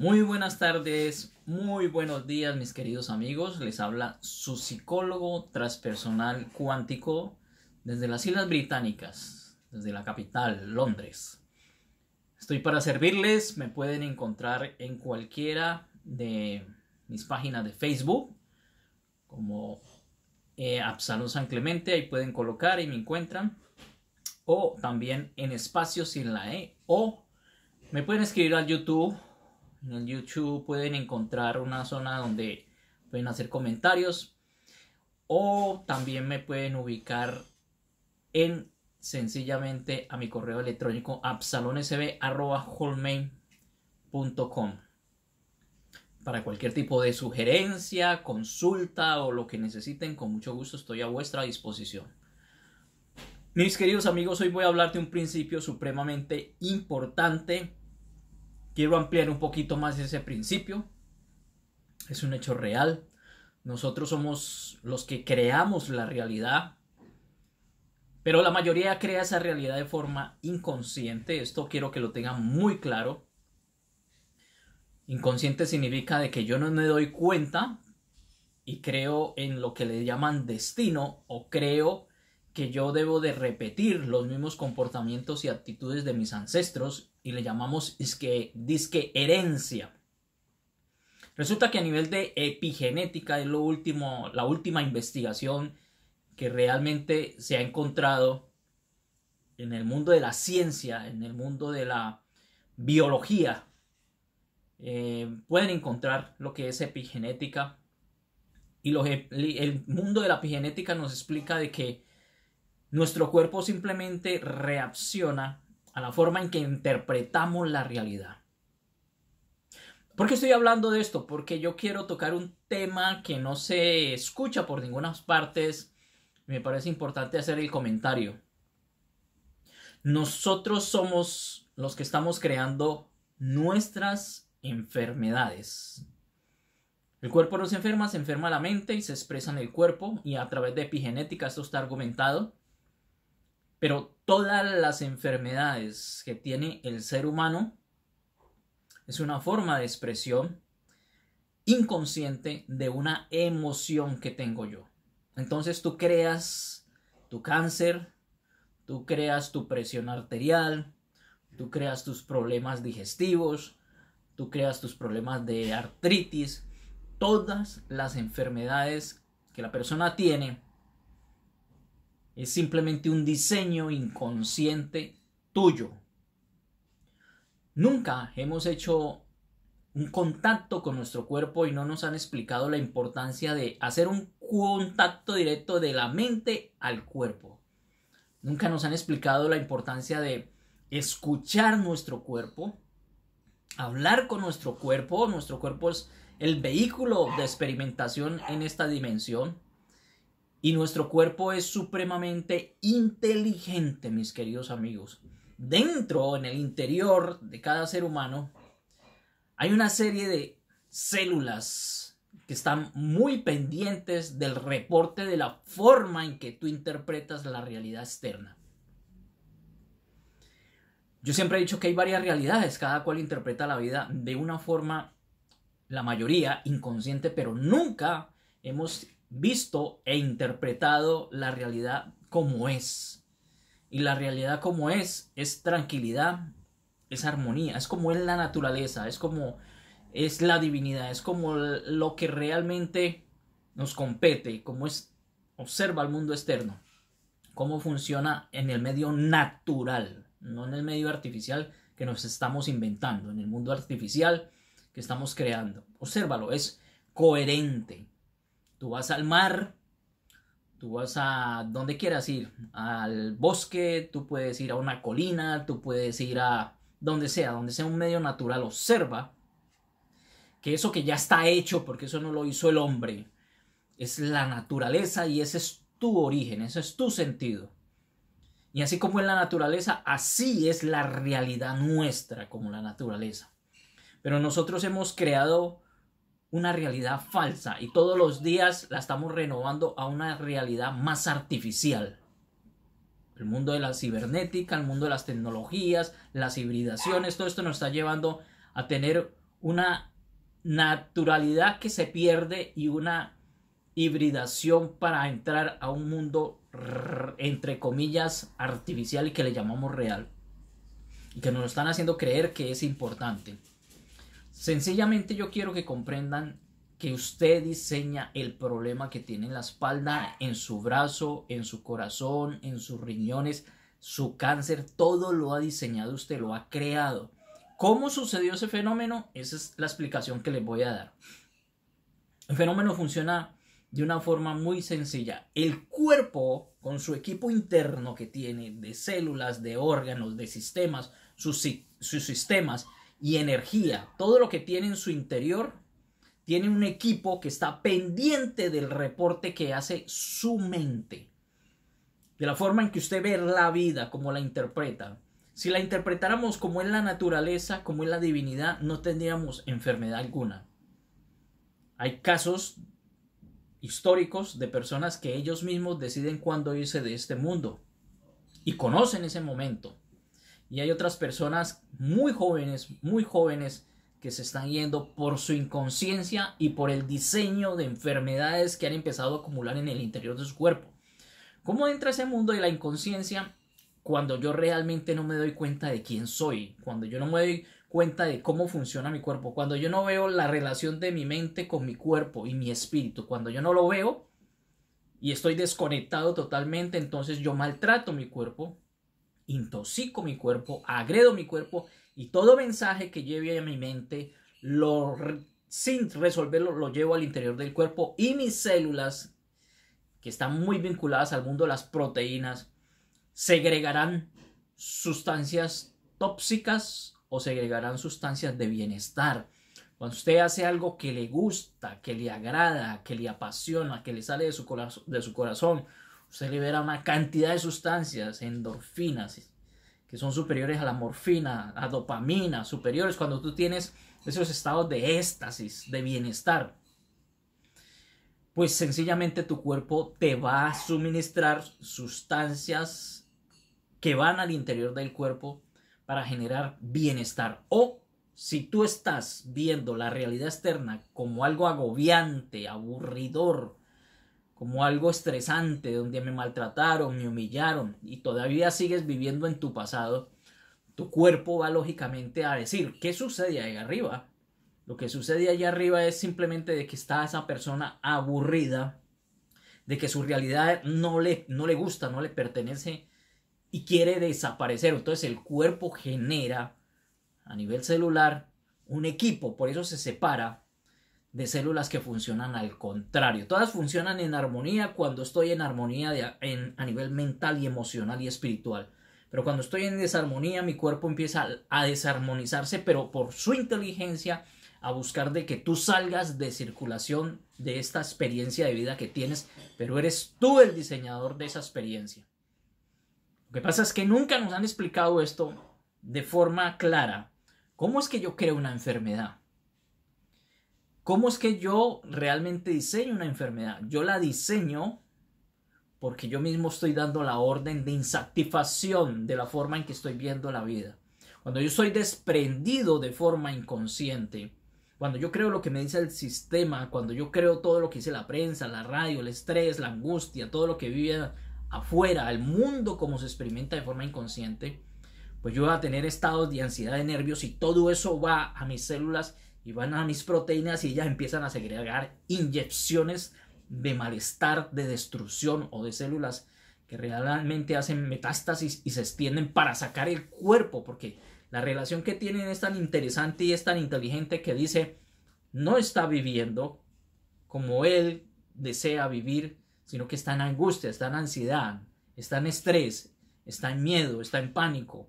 Muy buenas tardes, muy buenos días mis queridos amigos, les habla su psicólogo transpersonal cuántico desde las Islas Británicas, desde la capital, Londres. Estoy para servirles, me pueden encontrar en cualquiera de mis páginas de Facebook, como eh, San Clemente, ahí pueden colocar y me encuentran, o también en Espacio sin la E, o me pueden escribir al YouTube en el YouTube pueden encontrar una zona donde pueden hacer comentarios. O también me pueden ubicar en sencillamente a mi correo electrónico Absalonesb.com para cualquier tipo de sugerencia, consulta o lo que necesiten, con mucho gusto estoy a vuestra disposición. Mis queridos amigos, hoy voy a hablar de un principio supremamente importante Quiero ampliar un poquito más ese principio. Es un hecho real. Nosotros somos los que creamos la realidad, pero la mayoría crea esa realidad de forma inconsciente. Esto quiero que lo tengan muy claro. Inconsciente significa de que yo no me doy cuenta y creo en lo que le llaman destino o creo que yo debo de repetir los mismos comportamientos y actitudes de mis ancestros y le llamamos disque, herencia. Resulta que a nivel de epigenética es lo último, la última investigación que realmente se ha encontrado en el mundo de la ciencia, en el mundo de la biología. Eh, pueden encontrar lo que es epigenética. Y el mundo de la epigenética nos explica de que nuestro cuerpo simplemente reacciona a la forma en que interpretamos la realidad. ¿Por qué estoy hablando de esto? Porque yo quiero tocar un tema que no se escucha por ninguna parte. Me parece importante hacer el comentario. Nosotros somos los que estamos creando nuestras enfermedades. El cuerpo nos se enferma, se enferma la mente y se expresa en el cuerpo y a través de epigenética esto está argumentado. Pero todas las enfermedades que tiene el ser humano es una forma de expresión inconsciente de una emoción que tengo yo. Entonces tú creas tu cáncer, tú creas tu presión arterial, tú creas tus problemas digestivos, tú creas tus problemas de artritis, todas las enfermedades que la persona tiene es simplemente un diseño inconsciente tuyo. Nunca hemos hecho un contacto con nuestro cuerpo y no nos han explicado la importancia de hacer un contacto directo de la mente al cuerpo. Nunca nos han explicado la importancia de escuchar nuestro cuerpo, hablar con nuestro cuerpo. Nuestro cuerpo es el vehículo de experimentación en esta dimensión. Y nuestro cuerpo es supremamente inteligente, mis queridos amigos. Dentro, en el interior de cada ser humano, hay una serie de células que están muy pendientes del reporte de la forma en que tú interpretas la realidad externa. Yo siempre he dicho que hay varias realidades, cada cual interpreta la vida de una forma, la mayoría inconsciente, pero nunca hemos visto e interpretado la realidad como es. Y la realidad como es es tranquilidad, es armonía, es como es la naturaleza, es como es la divinidad, es como lo que realmente nos compete, como es observa el mundo externo, cómo funciona en el medio natural, no en el medio artificial que nos estamos inventando, en el mundo artificial que estamos creando. Obsérvalo, es coherente, Tú vas al mar, tú vas a donde quieras ir, al bosque, tú puedes ir a una colina, tú puedes ir a donde sea, donde sea un medio natural, observa que eso que ya está hecho, porque eso no lo hizo el hombre, es la naturaleza y ese es tu origen, ese es tu sentido. Y así como en la naturaleza, así es la realidad nuestra como la naturaleza. Pero nosotros hemos creado una realidad falsa y todos los días la estamos renovando a una realidad más artificial. El mundo de la cibernética, el mundo de las tecnologías, las hibridaciones, todo esto nos está llevando a tener una naturalidad que se pierde y una hibridación para entrar a un mundo entre comillas artificial y que le llamamos real y que nos están haciendo creer que es importante. Sencillamente yo quiero que comprendan que usted diseña el problema que tiene en la espalda, en su brazo, en su corazón, en sus riñones, su cáncer, todo lo ha diseñado usted, lo ha creado. ¿Cómo sucedió ese fenómeno? Esa es la explicación que les voy a dar. El fenómeno funciona de una forma muy sencilla. El cuerpo, con su equipo interno que tiene de células, de órganos, de sistemas, sus, sus sistemas, y energía, todo lo que tiene en su interior, tiene un equipo que está pendiente del reporte que hace su mente, de la forma en que usted ve la vida, como la interpreta. Si la interpretáramos como es la naturaleza, como es la divinidad, no tendríamos enfermedad alguna. Hay casos históricos de personas que ellos mismos deciden cuándo irse de este mundo y conocen ese momento. Y hay otras personas muy jóvenes, muy jóvenes, que se están yendo por su inconsciencia y por el diseño de enfermedades que han empezado a acumular en el interior de su cuerpo. ¿Cómo entra ese mundo de la inconsciencia cuando yo realmente no me doy cuenta de quién soy? Cuando yo no me doy cuenta de cómo funciona mi cuerpo, cuando yo no veo la relación de mi mente con mi cuerpo y mi espíritu, cuando yo no lo veo y estoy desconectado totalmente, entonces yo maltrato mi cuerpo, intoxico mi cuerpo, agredo mi cuerpo y todo mensaje que lleve a mi mente lo, sin resolverlo lo llevo al interior del cuerpo y mis células que están muy vinculadas al mundo de las proteínas segregarán sustancias tóxicas o segregarán sustancias de bienestar. Cuando usted hace algo que le gusta, que le agrada, que le apasiona, que le sale de su corazón se libera una cantidad de sustancias, endorfinas, que son superiores a la morfina, a dopamina, superiores cuando tú tienes esos estados de éxtasis, de bienestar. Pues sencillamente tu cuerpo te va a suministrar sustancias que van al interior del cuerpo para generar bienestar. O si tú estás viendo la realidad externa como algo agobiante, aburridor, como algo estresante, donde me maltrataron, me humillaron y todavía sigues viviendo en tu pasado, tu cuerpo va lógicamente a decir, ¿qué sucede ahí arriba? Lo que sucede allá arriba es simplemente de que está esa persona aburrida, de que su realidad no le, no le gusta, no le pertenece y quiere desaparecer. Entonces el cuerpo genera a nivel celular un equipo, por eso se separa de células que funcionan al contrario. Todas funcionan en armonía cuando estoy en armonía a nivel mental y emocional y espiritual. Pero cuando estoy en desarmonía, mi cuerpo empieza a, a desarmonizarse, pero por su inteligencia, a buscar de que tú salgas de circulación de esta experiencia de vida que tienes, pero eres tú el diseñador de esa experiencia. Lo que pasa es que nunca nos han explicado esto de forma clara. ¿Cómo es que yo creo una enfermedad? ¿Cómo es que yo realmente diseño una enfermedad? Yo la diseño porque yo mismo estoy dando la orden de insatisfacción de la forma en que estoy viendo la vida. Cuando yo soy desprendido de forma inconsciente, cuando yo creo lo que me dice el sistema, cuando yo creo todo lo que dice la prensa, la radio, el estrés, la angustia, todo lo que vive afuera, el mundo como se experimenta de forma inconsciente, pues yo voy a tener estados de ansiedad, de nervios y todo eso va a mis células y van a mis proteínas y ellas empiezan a segregar inyecciones de malestar, de destrucción o de células que realmente hacen metástasis y se extienden para sacar el cuerpo, porque la relación que tienen es tan interesante y es tan inteligente que dice, no está viviendo como él desea vivir, sino que está en angustia, está en ansiedad, está en estrés, está en miedo, está en pánico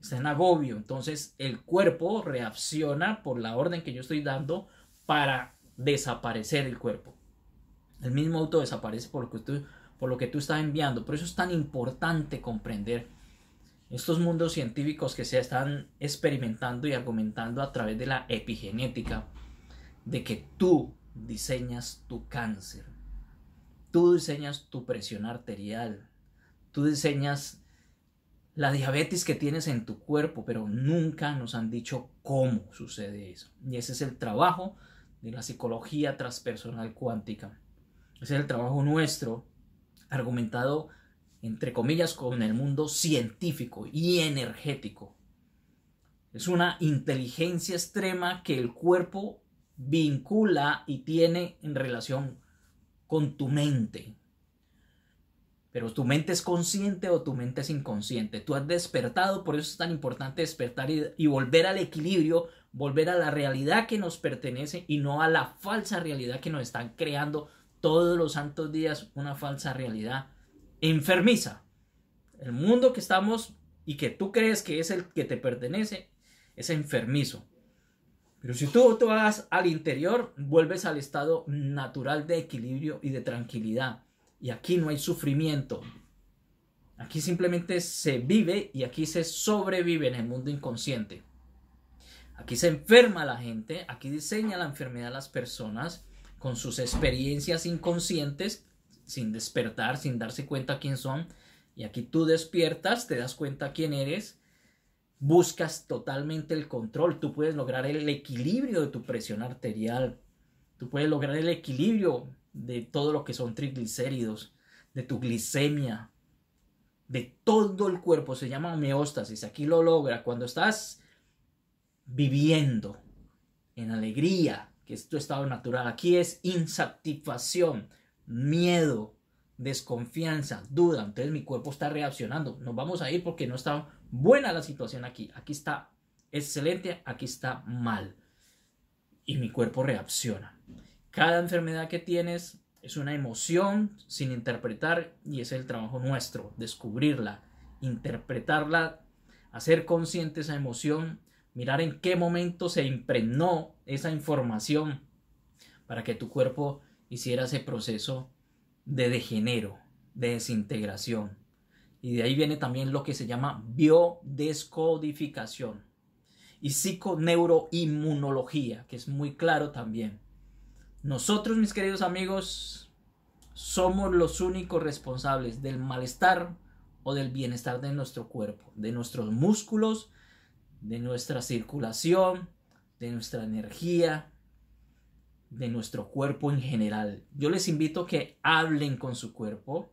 está en agobio. Entonces el cuerpo reacciona por la orden que yo estoy dando para desaparecer el cuerpo. El mismo auto desaparece por lo que tú, por lo que tú estás enviando. Por eso es tan importante comprender estos mundos científicos que se están experimentando y argumentando a través de la epigenética, de que tú diseñas tu cáncer, tú diseñas tu presión arterial, tú diseñas la diabetes que tienes en tu cuerpo, pero nunca nos han dicho cómo sucede eso. Y ese es el trabajo de la psicología transpersonal cuántica. Ese es el trabajo nuestro, argumentado entre comillas con el mundo científico y energético. Es una inteligencia extrema que el cuerpo vincula y tiene en relación con tu mente, pero tu mente es consciente o tu mente es inconsciente. Tú has despertado, por eso es tan importante despertar y, volver al equilibrio, volver a la realidad que nos pertenece y no a la falsa realidad que nos están creando todos los santos días, una falsa realidad enfermiza. El mundo que estamos y que tú crees que es el que te pertenece es enfermizo. Pero si tú tú vas al interior, vuelves al estado natural de equilibrio y de tranquilidad y aquí no hay sufrimiento. Aquí simplemente se vive y aquí se sobrevive en el mundo inconsciente. Aquí se enferma la gente, aquí diseña la enfermedad a las personas con sus experiencias inconscientes, sin despertar, sin darse cuenta quién son. Y aquí tú despiertas, te das cuenta quién eres, buscas totalmente el control, tú puedes lograr el equilibrio de tu presión arterial, tú puedes lograr el equilibrio de todo lo que son triglicéridos, de tu glicemia, de todo el cuerpo. Se llama homeostasis. Aquí lo logra cuando estás viviendo en alegría, que es tu estado natural. Aquí es insatisfacción, miedo, desconfianza, duda. Entonces mi cuerpo está reaccionando. Nos vamos a ir porque no está buena la situación aquí. Aquí está excelente, aquí está mal. Y mi cuerpo reacciona. Cada enfermedad que tienes es una emoción sin interpretar y es el trabajo nuestro, descubrirla, interpretarla, hacer consciente esa emoción, mirar en qué momento se impregnó esa información para que tu cuerpo hiciera ese proceso de degenero, de desintegración. Y de ahí viene también lo que se llama biodescodificación y psiconeuroinmunología, que es muy claro también. Nosotros, mis queridos amigos, somos los únicos responsables del malestar o del bienestar de nuestro cuerpo, de nuestros músculos, de nuestra circulación, de nuestra energía, de nuestro cuerpo en general. Yo les invito a que hablen con su cuerpo,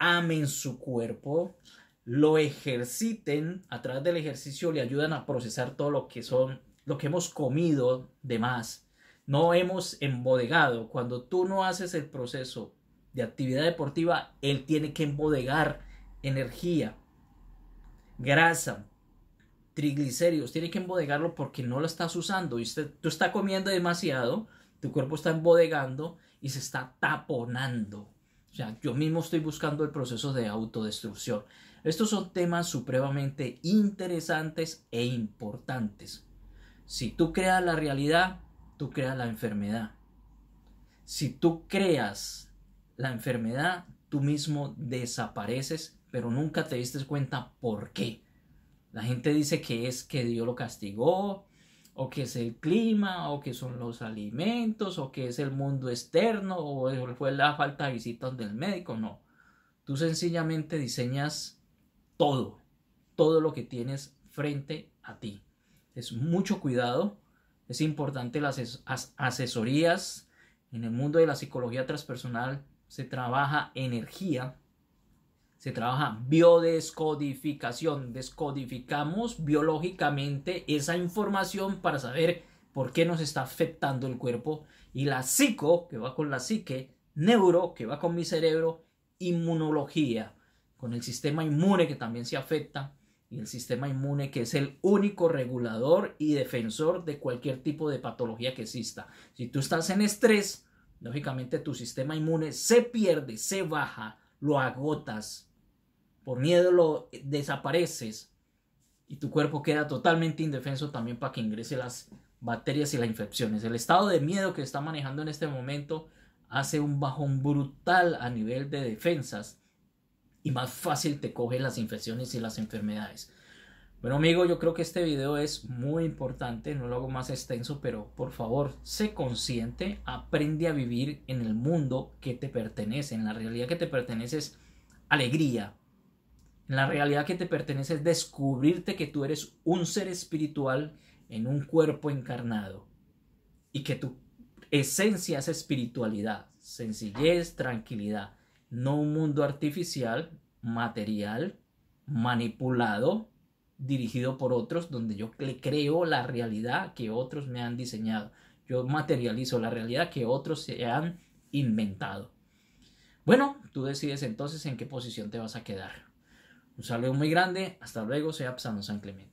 amen su cuerpo, lo ejerciten, a través del ejercicio le ayudan a procesar todo lo que son, lo que hemos comido de más, no hemos embodegado. Cuando tú no haces el proceso de actividad deportiva, él tiene que embodegar energía, grasa, triglicéridos, tiene que embodegarlo porque no lo estás usando. Y tú estás comiendo demasiado, tu cuerpo está embodegando y se está taponando. sea, yo mismo estoy buscando el proceso de autodestrucción. Estos son temas supremamente interesantes e importantes. Si tú creas la realidad, tú creas la enfermedad. Si tú creas la enfermedad, tú mismo desapareces, pero nunca te diste cuenta por qué. La gente dice que es que Dios lo castigó, o que es el clima, o que son los alimentos, o que es el mundo externo, o fue la falta de visitas del médico. No, tú sencillamente diseñas todo, todo lo que tienes frente a ti. Es mucho cuidado es importante las asesorías. En el mundo de la psicología transpersonal se trabaja energía, se trabaja biodescodificación. Descodificamos biológicamente esa información para saber por qué nos está afectando el cuerpo. Y la psico, que va con la psique, neuro, que va con mi cerebro, inmunología, con el sistema inmune que también se afecta y el sistema inmune, que es el único regulador y defensor de cualquier tipo de patología que exista. Si tú estás en estrés, lógicamente tu sistema inmune se pierde, se baja, lo agotas, por miedo lo desapareces y tu cuerpo queda totalmente indefenso también para que ingrese las bacterias y las infecciones. El estado de miedo que está manejando en este momento hace un bajón brutal a nivel de defensas y más fácil te cogen las infecciones y las enfermedades. Bueno amigo, yo creo que este video es muy importante, no lo hago más extenso, pero por favor, sé consciente, aprende a vivir en el mundo que te pertenece, en la realidad que te pertenece es alegría, en la realidad que te pertenece es descubrirte que tú eres un ser espiritual en un cuerpo encarnado y que tu esencia es espiritualidad, sencillez, tranquilidad no un mundo artificial, material, manipulado, dirigido por otros, donde yo le creo la realidad que otros me han diseñado. Yo materializo la realidad que otros se han inventado. Bueno, tú decides entonces en qué posición te vas a quedar. Un saludo muy grande, hasta luego, sea Psano San Clemente.